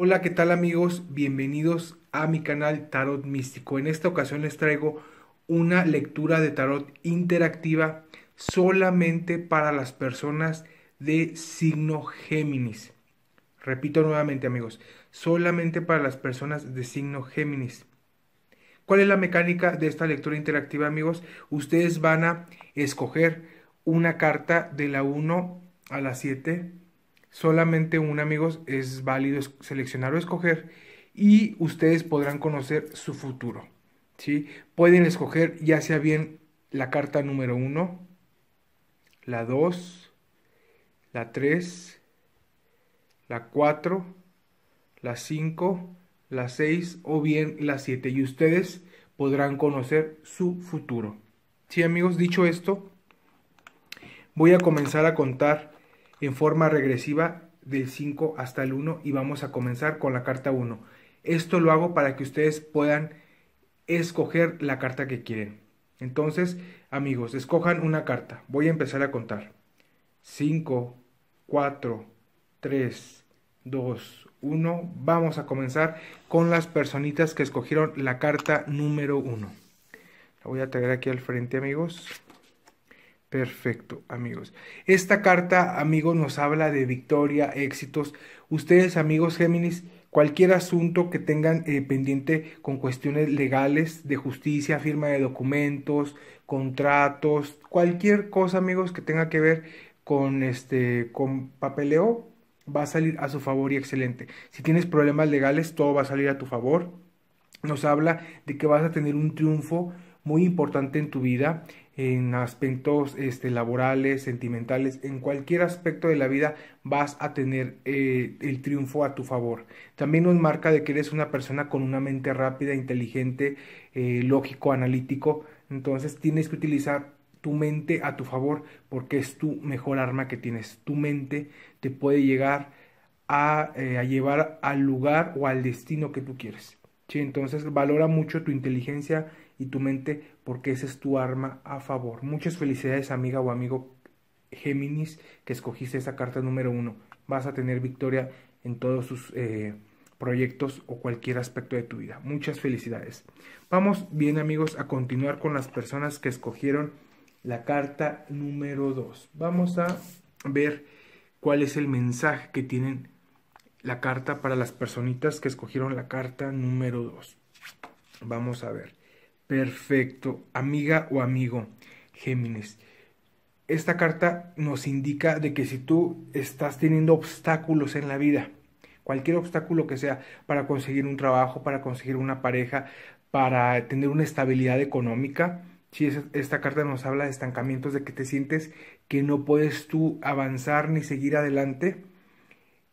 Hola, ¿qué tal amigos? Bienvenidos a mi canal Tarot Místico. En esta ocasión les traigo una lectura de tarot interactiva solamente para las personas de signo Géminis. Repito nuevamente amigos, solamente para las personas de signo Géminis. ¿Cuál es la mecánica de esta lectura interactiva amigos? Ustedes van a escoger una carta de la 1 a la 7 solamente un amigos es válido seleccionar o escoger y ustedes podrán conocer su futuro. Pueden escoger ya sea bien la carta número 1, la 2, la 3, la 4, la 5, la 6 o bien la 7 y ustedes podrán conocer su futuro. Sí amigos, dicho esto, voy a comenzar a contar en forma regresiva del 5 hasta el 1 y vamos a comenzar con la carta 1. Esto lo hago para que ustedes puedan escoger la carta que quieren. Entonces, amigos, escojan una carta. Voy a empezar a contar. 5, 4, 3, 2, 1. Vamos a comenzar con las personitas que escogieron la carta número 1. La voy a traer aquí al frente, amigos. Perfecto, amigos. Esta carta, amigos, nos habla de victoria, éxitos. Ustedes, amigos Géminis, cualquier asunto que tengan eh, pendiente con cuestiones legales, de justicia, firma de documentos, contratos, cualquier cosa, amigos, que tenga que ver con este con papeleo, va a salir a su favor y excelente. Si tienes problemas legales, todo va a salir a tu favor. Nos habla de que vas a tener un triunfo muy importante en tu vida en aspectos este, laborales, sentimentales, en cualquier aspecto de la vida vas a tener eh, el triunfo a tu favor. También nos marca de que eres una persona con una mente rápida, inteligente, eh, lógico, analítico. Entonces tienes que utilizar tu mente a tu favor porque es tu mejor arma que tienes. Tu mente te puede llegar a, eh, a llevar al lugar o al destino que tú quieres. ¿Sí? Entonces valora mucho tu inteligencia y tu mente porque esa es tu arma a favor. Muchas felicidades amiga o amigo Géminis que escogiste esa carta número uno. Vas a tener victoria en todos sus eh, proyectos o cualquier aspecto de tu vida. Muchas felicidades. Vamos bien amigos a continuar con las personas que escogieron la carta número 2. Vamos a ver cuál es el mensaje que tienen la carta para las personitas que escogieron la carta número 2. Vamos a ver. Perfecto, amiga o amigo Géminis. Esta carta nos indica de que si tú estás teniendo obstáculos en la vida, cualquier obstáculo que sea para conseguir un trabajo, para conseguir una pareja, para tener una estabilidad económica, si esta carta nos habla de estancamientos, de que te sientes que no puedes tú avanzar ni seguir adelante,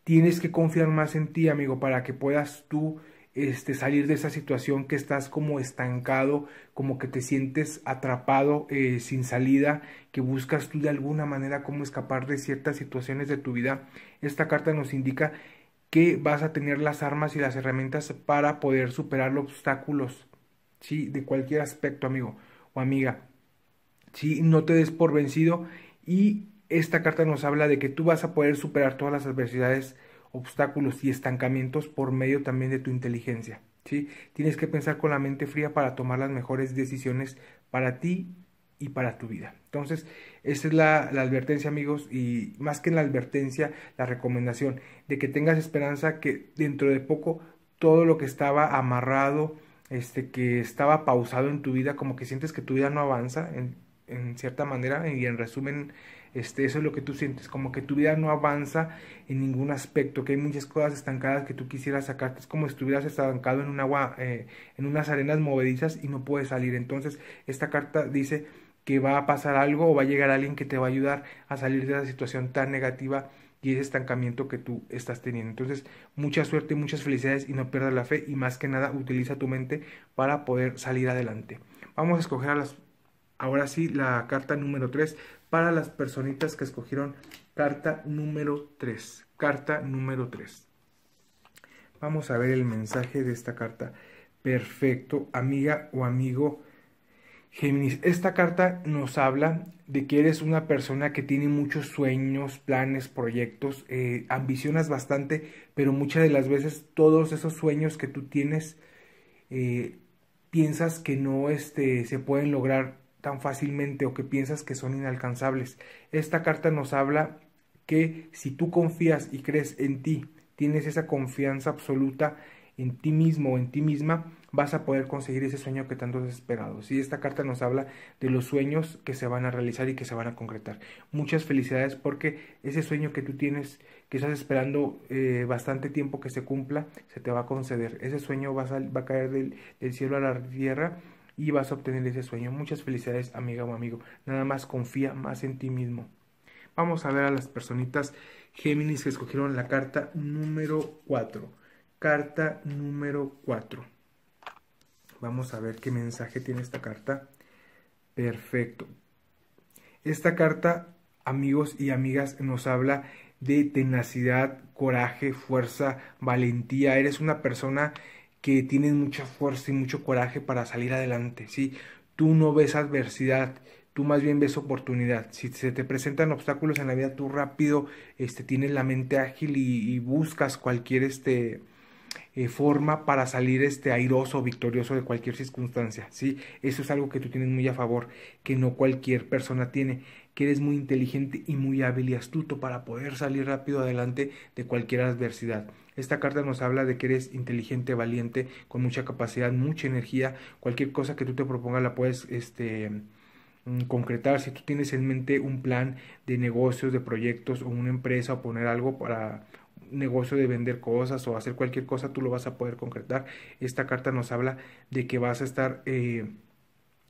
tienes que confiar más en ti, amigo, para que puedas tú este, salir de esa situación que estás como estancado, como que te sientes atrapado eh, sin salida, que buscas tú de alguna manera cómo escapar de ciertas situaciones de tu vida. Esta carta nos indica que vas a tener las armas y las herramientas para poder superar los obstáculos, ¿sí? De cualquier aspecto, amigo o amiga, ¿sí? No te des por vencido y esta carta nos habla de que tú vas a poder superar todas las adversidades obstáculos y estancamientos por medio también de tu inteligencia. ¿sí? Tienes que pensar con la mente fría para tomar las mejores decisiones para ti y para tu vida. Entonces, esa es la, advertencia, amigos, y más que en la advertencia, la recomendación de que tengas esperanza que dentro de poco todo lo que estaba amarrado, este, que estaba pausado en tu vida, como que sientes que tu vida no avanza, en, en cierta manera, y en resumen, este, eso es lo que tú sientes, como que tu vida no avanza en ningún aspecto, que hay muchas cosas estancadas que tú quisieras sacarte, es como si estuvieras estancado en un agua, eh, en unas arenas movedizas y no puedes salir. Entonces, esta carta dice que va a pasar algo o va a llegar alguien que te va a ayudar a salir de esa situación tan negativa y ese estancamiento que tú estás teniendo. Entonces, mucha suerte, y muchas felicidades y no pierdas la fe y más que nada utiliza tu mente para poder salir adelante. Vamos a escoger a las, ahora sí la carta número 3 para las personitas que escogieron carta número 3. Carta número 3. Vamos a ver el mensaje de esta carta. Perfecto, amiga o amigo Géminis. Esta carta nos habla de que eres una persona que tiene muchos sueños, planes, proyectos, eh, ambicionas bastante, pero muchas de las veces todos esos sueños que tú tienes eh, piensas que no este, se pueden lograr tan fácilmente o que piensas que son inalcanzables. Esta carta nos habla que si tú confías y crees en ti, tienes esa confianza absoluta en ti mismo o en ti misma, vas a poder conseguir ese sueño que tanto has esperado. Sí, esta carta nos habla de los sueños que se van a realizar y que se van a concretar. Muchas felicidades porque ese sueño que tú tienes, que estás esperando eh, bastante tiempo que se cumpla, se te va a conceder. Ese sueño va a, caer del cielo a la tierra y vas a obtener ese sueño. Muchas felicidades, amiga o amigo. Nada más confía más en ti mismo. Vamos a ver a las personitas Géminis que escogieron la carta número 4. Carta número 4. Vamos a ver qué mensaje tiene esta carta. Perfecto. Esta carta, amigos y amigas, nos habla de tenacidad, coraje, fuerza, valentía. Eres una persona que tienen mucha fuerza y mucho coraje para salir adelante, ¿sí? Tú no ves adversidad, tú más bien ves oportunidad. Si se te presentan obstáculos en la vida, tú rápido este, tienes la mente ágil y, y buscas cualquier este, eh, forma para salir este airoso, victorioso de cualquier circunstancia, ¿sí? Eso es algo que tú tienes muy a favor, que no cualquier persona tiene, que eres muy inteligente y muy hábil y astuto para poder salir rápido adelante de cualquier adversidad. Esta carta nos habla de que eres inteligente, valiente, con mucha capacidad, mucha energía. Cualquier cosa que tú te propongas la puedes este, mm, concretar. Si tú tienes en mente un plan de negocios, de proyectos o una empresa o poner algo para negocio de vender cosas o hacer cualquier cosa, tú lo vas a poder concretar. Esta carta nos habla de que vas a estar eh,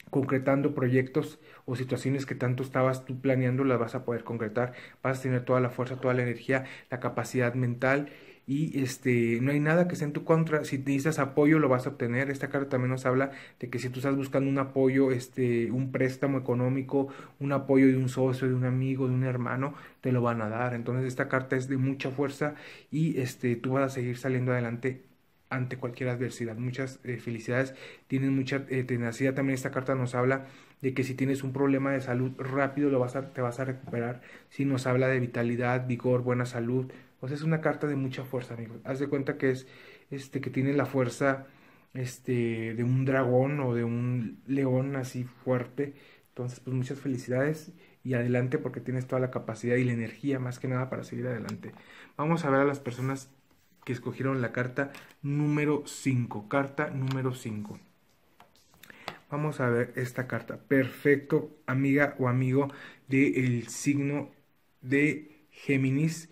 concretando proyectos o situaciones que tanto estabas tú planeando, las vas a poder concretar. Vas a tener toda la fuerza, toda la energía, la capacidad mental y este, no hay nada que esté en tu contra. Si necesitas apoyo, lo vas a obtener. Esta carta también nos habla de que si tú estás buscando un apoyo, este, un préstamo económico, un apoyo de un socio, de un amigo, de un hermano, te lo van a dar. Entonces esta carta es de mucha fuerza y este, tú vas a seguir saliendo adelante ante cualquier adversidad. Muchas eh, felicidades, tienes mucha eh, tenacidad. También esta carta nos habla de que si tienes un problema de salud rápido lo vas a, te vas a recuperar. Si nos habla de vitalidad, vigor, buena salud, es una carta de mucha fuerza, amigos. Haz de cuenta que es, este, que tiene la fuerza, este, de un dragón o de un león así fuerte. Entonces, pues muchas felicidades y adelante porque tienes toda la capacidad y la energía más que nada para seguir adelante. Vamos a ver a las personas que escogieron la carta número 5. Carta número 5. Vamos a ver esta carta. Perfecto, amiga o amigo del el signo de Géminis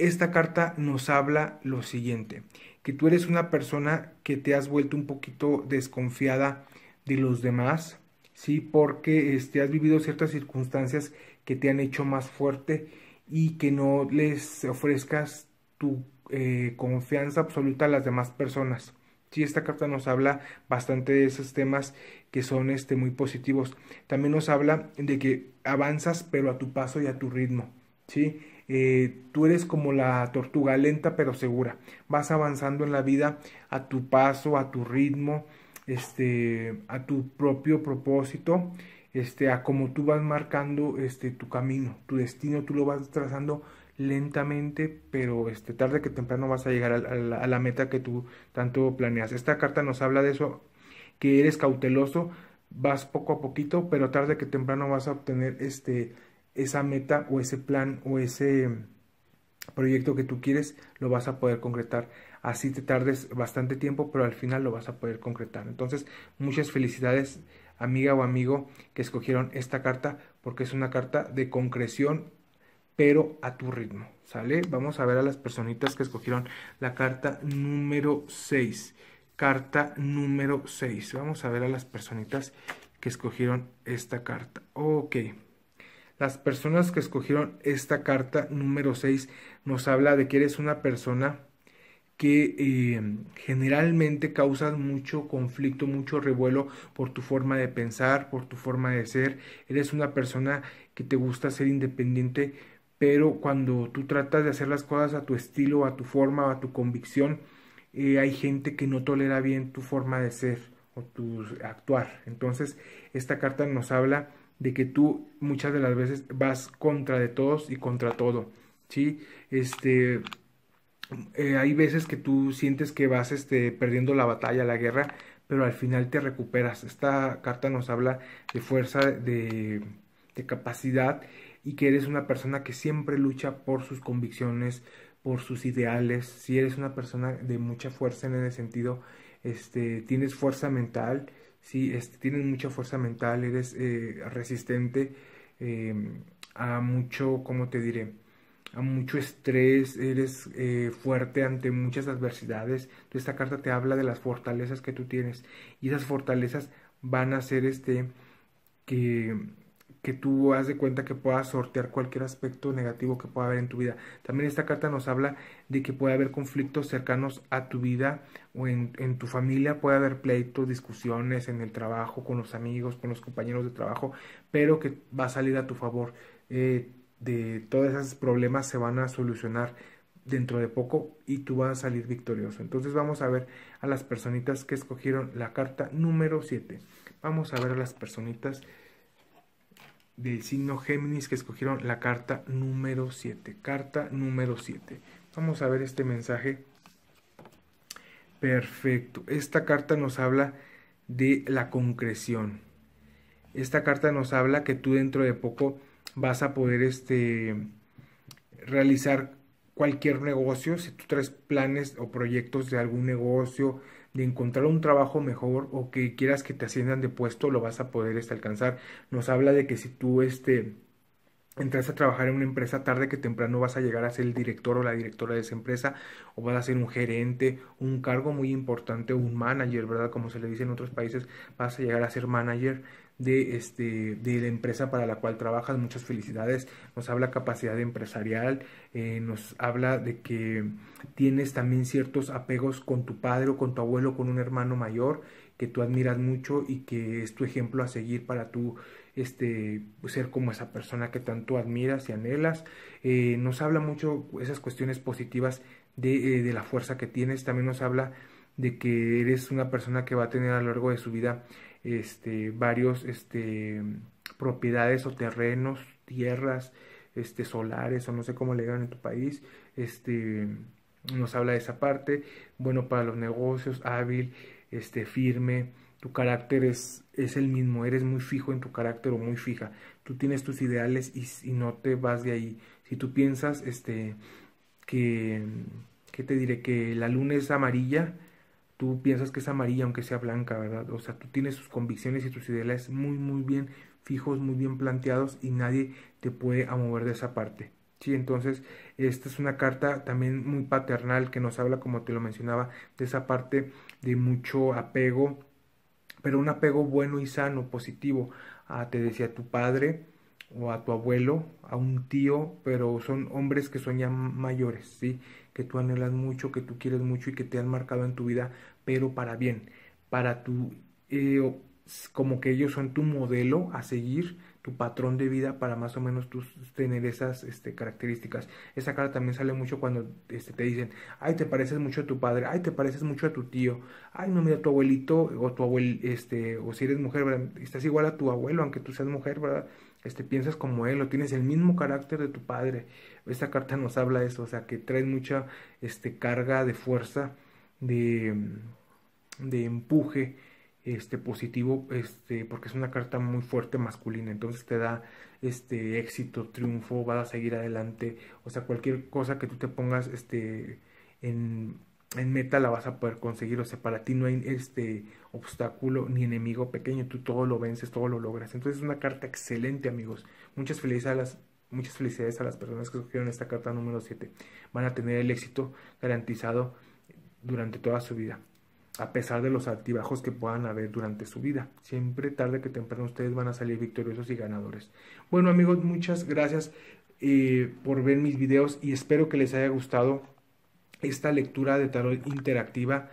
esta carta nos habla lo siguiente, que tú eres una persona que te has vuelto un poquito desconfiada de los demás, ¿sí? Porque este, has vivido ciertas circunstancias que te han hecho más fuerte y que no les ofrezcas tu eh, confianza absoluta a las demás personas. Sí, esta carta nos habla bastante de esos temas que son este, muy positivos. También nos habla de que avanzas pero a tu paso y a tu ritmo, ¿sí? Eh, tú eres como la tortuga lenta pero segura. Vas avanzando en la vida a tu paso, a tu ritmo, este, a tu propio propósito, este, a como tú vas marcando este, tu camino, tu destino, tú lo vas trazando lentamente, pero este, tarde que temprano vas a llegar a, la, a la meta que tú tanto planeas. Esta carta nos habla de eso, que eres cauteloso, vas poco a poquito, pero tarde que temprano vas a obtener este esa meta o ese plan o ese mm, proyecto que tú quieres, lo vas a poder concretar. Así te tardes bastante tiempo, pero al final lo vas a poder concretar. Entonces, muchas felicidades, amiga o amigo, que escogieron esta carta, porque es una carta de concreción, pero a tu ritmo. ¿Sale? Vamos a ver a las personitas que escogieron la carta número 6. Carta número 6. Vamos a ver a las personitas que escogieron esta carta. Ok. Las personas que escogieron esta carta número 6 nos habla de que eres una persona que eh, generalmente causas mucho conflicto, mucho revuelo por tu forma de pensar, por tu forma de ser. Eres una persona que te gusta ser independiente, pero cuando tú tratas de hacer las cosas a tu estilo, a tu forma, a tu convicción, eh, hay gente que no tolera bien tu forma de ser o tu actuar. Entonces, esta carta nos habla de que tú muchas de las veces vas contra de todos y contra todo, ¿sí? Este, eh, hay veces que tú sientes que vas este, perdiendo la batalla, la guerra, pero al final te recuperas. Esta carta nos habla de fuerza, de, de capacidad y que eres una persona que siempre lucha por sus convicciones, por sus ideales. Si eres una persona de mucha fuerza en ese sentido, este, tienes fuerza mental, si este, tienes mucha fuerza mental, eres eh, resistente em, a mucho, ¿cómo te diré? A mucho estrés, eres eh, fuerte ante muchas adversidades. esta carta te habla de las fortalezas que tú tienes y esas fortalezas van a ser este que que tú haz de cuenta que puedas sortear cualquier aspecto negativo que pueda haber en tu vida. También esta carta nos habla de que puede haber conflictos cercanos a tu vida o en, tu familia, puede haber pleitos, discusiones en el trabajo, con los amigos, con los compañeros de trabajo, pero que va a salir a tu favor. Eh, de todos esos problemas se van a solucionar dentro de poco y tú vas a salir victorioso. Entonces vamos a ver a las personitas que escogieron la carta número 7. Vamos a ver a las personitas del signo Géminis que escogieron la carta número 7. Carta número 7. Vamos a ver este mensaje. Perfecto. Esta carta nos habla de la concreción. Esta carta nos habla que tú dentro de poco vas a poder este, realizar cualquier negocio, si tú traes planes o proyectos de algún negocio, de encontrar un trabajo mejor o que quieras que te asciendan de puesto, lo vas a poder este, alcanzar. Nos habla de que si tú este, entras a trabajar en una empresa, tarde que temprano vas a llegar a ser el director o la directora de esa empresa, o vas a ser un gerente, un cargo muy importante, un manager, ¿verdad? Como se le dice en otros países, vas a llegar a ser manager de, este, de la empresa para la cual trabajas. Muchas felicidades. Nos habla capacidad empresarial, eh, nos habla de que tienes también ciertos apegos con tu padre o con tu abuelo, con un hermano mayor que tú admiras mucho y que es tu ejemplo a seguir para tu este, ser como esa persona que tanto admiras y anhelas. Eh, nos habla mucho esas cuestiones positivas eh, de la fuerza que tienes. También nos habla de que eres una persona que va a tener a lo largo de su vida este, varios este, propiedades o terrenos, tierras, este, solares o no sé cómo le llaman en tu país, este, nos habla de esa parte, bueno para los negocios, hábil, este, firme, tu carácter es, es el mismo, eres muy fijo en tu carácter o muy fija, tú tienes tus ideales y, y no te vas de ahí, si tú piensas este, que, que te diré que la luna es amarilla, tú piensas que es amarilla aunque sea blanca, ¿verdad? O sea, tú tienes tus convicciones y tus ideales muy, muy bien fijos, muy bien planteados y nadie te puede mover de esa parte. Sí, entonces esta es una carta también muy paternal que nos habla, como te lo mencionaba, de esa parte de mucho apego, pero un apego bueno y sano, positivo. A, te decía tu padre o a tu abuelo, a un tío, pero son hombres que son ya mayores, ¿sí? que tú anhelas mucho, que tú quieres mucho y que te han marcado en tu vida, pero para bien, para tu, eh, como que ellos son tu modelo a seguir, tu patrón de vida para más o menos tener esas este, características. Esa cara también sale mucho cuando este, te dicen, ay, te pareces mucho a tu padre, ay, te pareces mucho a tu tío, ay, no, mira, tu abuelito o tu abuel, este, o si eres mujer, estás igual a tu abuelo, aunque tú seas mujer, ¿verdad? Este, piensas como él o tienes el mismo carácter de tu padre esta carta nos habla de eso, o sea, que trae mucha este, carga de fuerza, de, de empuje este, positivo, este, porque es una carta muy fuerte masculina, entonces te da este, éxito, triunfo, vas a seguir adelante, o sea, cualquier cosa que tú te pongas este, en, meta la vas a poder conseguir, o sea, para ti no hay este obstáculo ni enemigo pequeño, tú todo lo vences, todo lo logras. Entonces es una carta excelente, amigos. Muchas felicidades a las Muchas felicidades a las personas que escogieron esta carta número 7. Van a tener el éxito garantizado durante toda su vida, a pesar de los altibajos que puedan haber durante su vida. Siempre tarde que temprano ustedes van a salir victoriosos y ganadores. Bueno amigos, muchas gracias eh, por ver mis videos y espero que les haya gustado esta lectura de tarot interactiva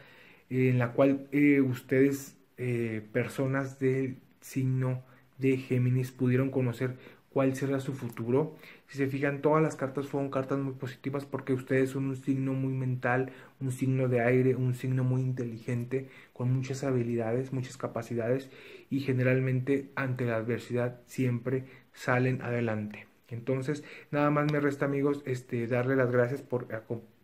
en la cual eh, ustedes, eh, personas del signo de Géminis, pudieron conocer cuál será su futuro. Si se fijan, todas las cartas fueron cartas muy positivas porque ustedes son un signo muy mental, un signo de aire, un signo muy inteligente, con muchas habilidades, muchas capacidades y generalmente ante la adversidad siempre salen adelante. Entonces, nada más me resta amigos este, darle las gracias por,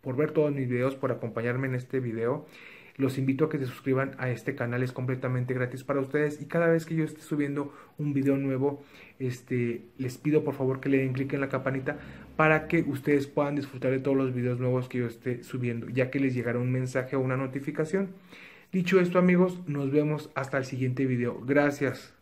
por ver todos mis videos, por acompañarme en este video los invito a que se suscriban a este canal, es completamente gratis para ustedes y cada vez que yo esté subiendo un video nuevo, este, les pido por favor que le den clic en la campanita para que ustedes puedan disfrutar de todos los videos nuevos que yo esté subiendo, ya que les llegará un mensaje o una notificación. Dicho esto amigos, nos vemos hasta el siguiente video. Gracias.